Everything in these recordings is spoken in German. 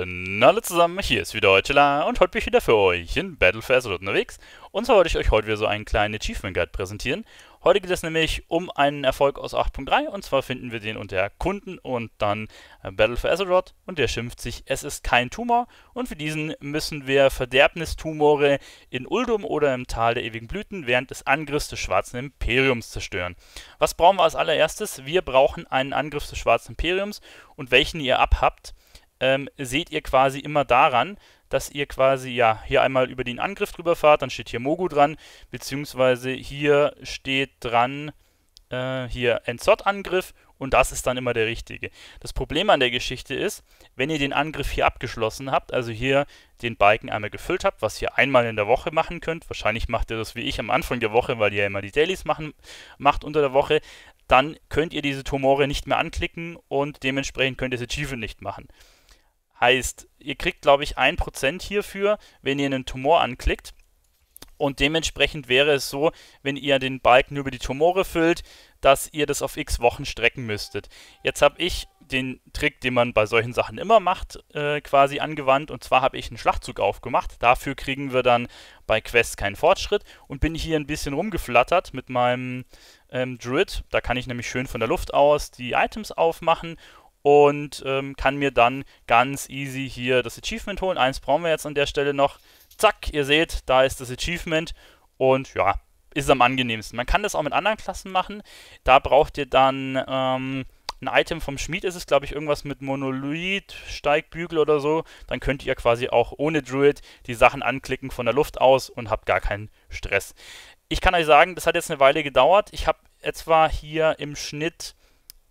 Hallo zusammen, hier ist wieder Heutela und heute bin ich wieder für euch in Battle for Azeroth unterwegs. Und zwar wollte ich euch heute wieder so einen kleinen Achievement Guide präsentieren. Heute geht es nämlich um einen Erfolg aus 8.3 und zwar finden wir den unter Kunden und dann äh, Battle for Azeroth und der schimpft sich, es ist kein Tumor und für diesen müssen wir Verderbnistumore in Uldum oder im Tal der ewigen Blüten während des Angriffs des Schwarzen Imperiums zerstören. Was brauchen wir als allererstes? Wir brauchen einen Angriff des Schwarzen Imperiums und welchen ihr abhabt ähm, seht ihr quasi immer daran, dass ihr quasi ja hier einmal über den Angriff drüber fahrt, dann steht hier Mogu dran, beziehungsweise hier steht dran äh, hier entsort angriff und das ist dann immer der richtige. Das Problem an der Geschichte ist, wenn ihr den Angriff hier abgeschlossen habt, also hier den Balken einmal gefüllt habt, was ihr einmal in der Woche machen könnt, wahrscheinlich macht ihr das wie ich am Anfang der Woche, weil ihr ja immer die Dailies machen, macht unter der Woche, dann könnt ihr diese Tumore nicht mehr anklicken und dementsprechend könnt ihr das Achievement nicht machen. Heißt, ihr kriegt, glaube ich, 1% hierfür, wenn ihr einen Tumor anklickt. Und dementsprechend wäre es so, wenn ihr den Balken über die Tumore füllt, dass ihr das auf x Wochen strecken müsstet. Jetzt habe ich den Trick, den man bei solchen Sachen immer macht, äh, quasi angewandt. Und zwar habe ich einen Schlachtzug aufgemacht. Dafür kriegen wir dann bei Quest keinen Fortschritt. Und bin hier ein bisschen rumgeflattert mit meinem ähm, Druid. Da kann ich nämlich schön von der Luft aus die Items aufmachen und ähm, kann mir dann ganz easy hier das Achievement holen. Eins brauchen wir jetzt an der Stelle noch. Zack, ihr seht, da ist das Achievement und ja, ist am angenehmsten. Man kann das auch mit anderen Klassen machen. Da braucht ihr dann ähm, ein Item vom Schmied, ist es glaube ich irgendwas mit Monolith, Steigbügel oder so. Dann könnt ihr quasi auch ohne Druid die Sachen anklicken von der Luft aus und habt gar keinen Stress. Ich kann euch sagen, das hat jetzt eine Weile gedauert. Ich habe etwa hier im Schnitt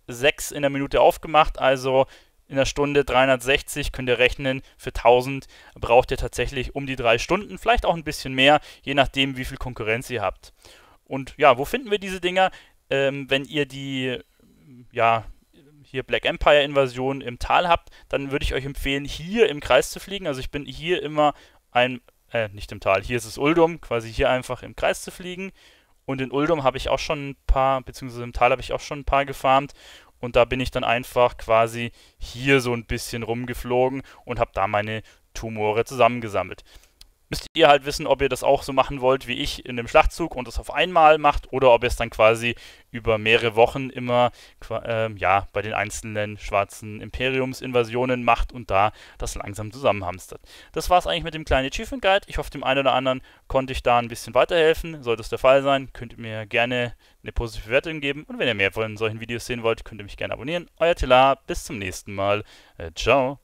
6 in der Minute aufgemacht, also in der Stunde 360 könnt ihr rechnen, für 1000 braucht ihr tatsächlich um die 3 Stunden, vielleicht auch ein bisschen mehr, je nachdem, wie viel Konkurrenz ihr habt. Und ja, wo finden wir diese Dinger? Ähm, wenn ihr die, ja, hier Black Empire Invasion im Tal habt, dann würde ich euch empfehlen, hier im Kreis zu fliegen. Also ich bin hier immer ein, äh, nicht im Tal, hier ist es Uldum, quasi hier einfach im Kreis zu fliegen. Und in Uldum habe ich auch schon ein paar, beziehungsweise im Tal habe ich auch schon ein paar gefarmt und da bin ich dann einfach quasi hier so ein bisschen rumgeflogen und habe da meine Tumore zusammengesammelt müsst ihr halt wissen, ob ihr das auch so machen wollt wie ich in dem Schlachtzug und das auf einmal macht oder ob ihr es dann quasi über mehrere Wochen immer äh, ja, bei den einzelnen schwarzen Imperiumsinvasionen macht und da das langsam zusammenhamstert. Das war es eigentlich mit dem kleinen Achievement Guide. Ich hoffe, dem einen oder anderen konnte ich da ein bisschen weiterhelfen. Sollte es der Fall sein, könnt ihr mir gerne eine positive Bewertung geben und wenn ihr mehr von solchen Videos sehen wollt, könnt ihr mich gerne abonnieren. Euer Tela, bis zum nächsten Mal. Äh, ciao.